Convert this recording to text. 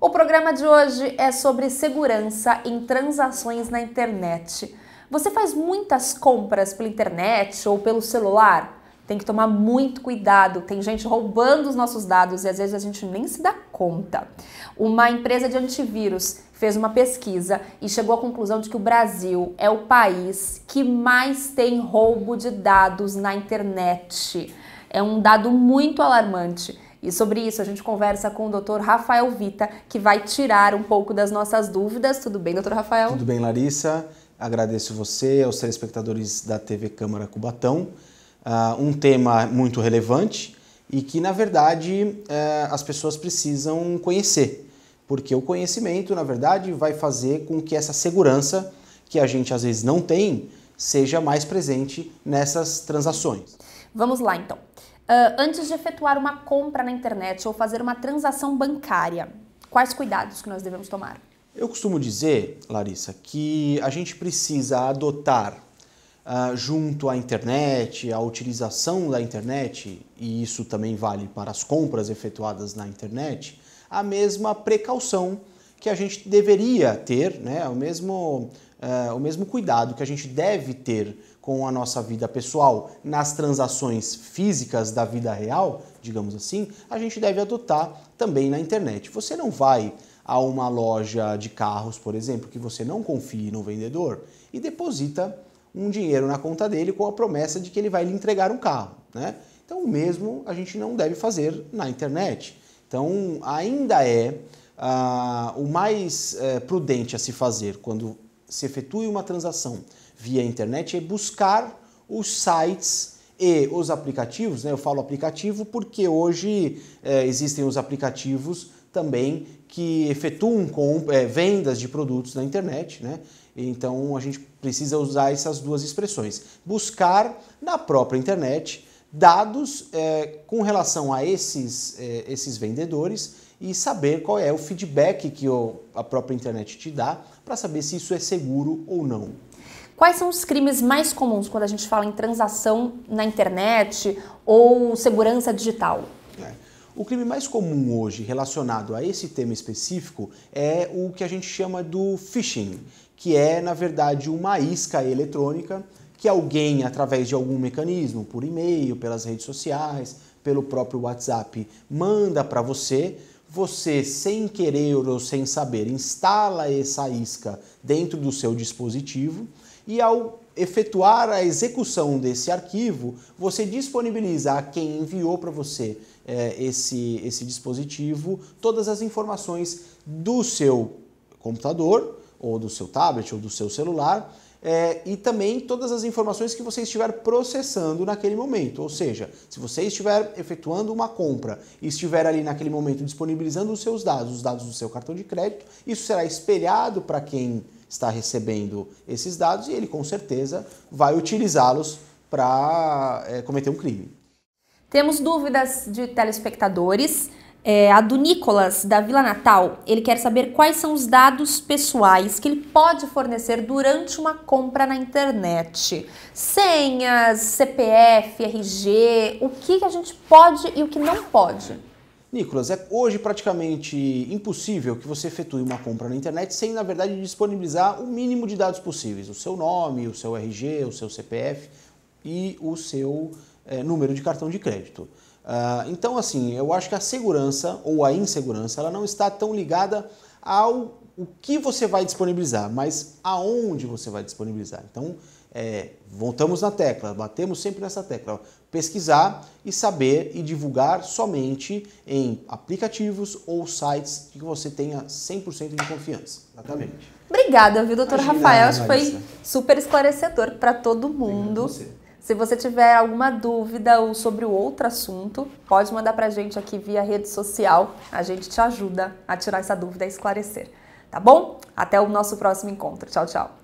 O programa de hoje é sobre segurança em transações na internet. Você faz muitas compras pela internet ou pelo celular? Tem que tomar muito cuidado. Tem gente roubando os nossos dados e às vezes a gente nem se dá conta. Uma empresa de antivírus fez uma pesquisa e chegou à conclusão de que o Brasil é o país que mais tem roubo de dados na internet. É um dado muito alarmante. E sobre isso a gente conversa com o Dr. Rafael Vita, que vai tirar um pouco das nossas dúvidas. Tudo bem, doutor Rafael? Tudo bem, Larissa. Agradeço você, aos telespectadores da TV Câmara Cubatão uh, um tema muito relevante e que, na verdade, uh, as pessoas precisam conhecer, porque o conhecimento, na verdade, vai fazer com que essa segurança que a gente às vezes não tem seja mais presente nessas transações. Vamos lá então. Uh, antes de efetuar uma compra na internet ou fazer uma transação bancária, quais cuidados que nós devemos tomar? Eu costumo dizer, Larissa, que a gente precisa adotar uh, junto à internet, à utilização da internet, e isso também vale para as compras efetuadas na internet, a mesma precaução que a gente deveria ter, né? o, mesmo, uh, o mesmo cuidado que a gente deve ter com a nossa vida pessoal nas transações físicas da vida real, digamos assim, a gente deve adotar também na internet. Você não vai a uma loja de carros, por exemplo, que você não confie no vendedor e deposita um dinheiro na conta dele com a promessa de que ele vai lhe entregar um carro. Né? Então, o mesmo a gente não deve fazer na internet. Então, ainda é ah, o mais eh, prudente a se fazer quando se efetua uma transação via internet é buscar os sites e os aplicativos. Né? Eu falo aplicativo porque hoje eh, existem os aplicativos também que efetuam com, eh, vendas de produtos na internet. Né? Então a gente precisa usar essas duas expressões. Buscar na própria internet dados é, com relação a esses, é, esses vendedores e saber qual é o feedback que o, a própria internet te dá para saber se isso é seguro ou não. Quais são os crimes mais comuns quando a gente fala em transação na internet ou segurança digital? É. O crime mais comum hoje relacionado a esse tema específico é o que a gente chama do phishing, que é, na verdade, uma isca eletrônica que alguém, através de algum mecanismo, por e-mail, pelas redes sociais, pelo próprio WhatsApp, manda para você. Você, sem querer ou sem saber, instala essa isca dentro do seu dispositivo e, ao efetuar a execução desse arquivo, você disponibiliza a quem enviou para você é, esse, esse dispositivo todas as informações do seu computador ou do seu tablet ou do seu celular, é, e também todas as informações que você estiver processando naquele momento. Ou seja, se você estiver efetuando uma compra e estiver ali naquele momento disponibilizando os seus dados, os dados do seu cartão de crédito, isso será espelhado para quem está recebendo esses dados e ele com certeza vai utilizá-los para é, cometer um crime. Temos dúvidas de telespectadores é, a do Nicolas, da Vila Natal, ele quer saber quais são os dados pessoais que ele pode fornecer durante uma compra na internet. Senhas, CPF, RG, o que, que a gente pode e o que não pode. Nicolas, é hoje praticamente impossível que você efetue uma compra na internet sem, na verdade, disponibilizar o mínimo de dados possíveis: o seu nome, o seu RG, o seu CPF e o seu é, número de cartão de crédito. Ah, então, assim, eu acho que a segurança ou a insegurança ela não está tão ligada ao o que você vai disponibilizar, mas aonde você vai disponibilizar. Então, é, voltamos na tecla, batemos sempre nessa tecla. Pesquisar e saber e divulgar somente em aplicativos ou sites que você tenha 100% de confiança. Exatamente. Obrigada, viu, doutor Imagina, Rafael? Acho que foi super esclarecedor para todo mundo. Obrigado, você. Se você tiver alguma dúvida ou sobre outro assunto, pode mandar para a gente aqui via rede social. A gente te ajuda a tirar essa dúvida e esclarecer. Tá bom? Até o nosso próximo encontro. Tchau, tchau.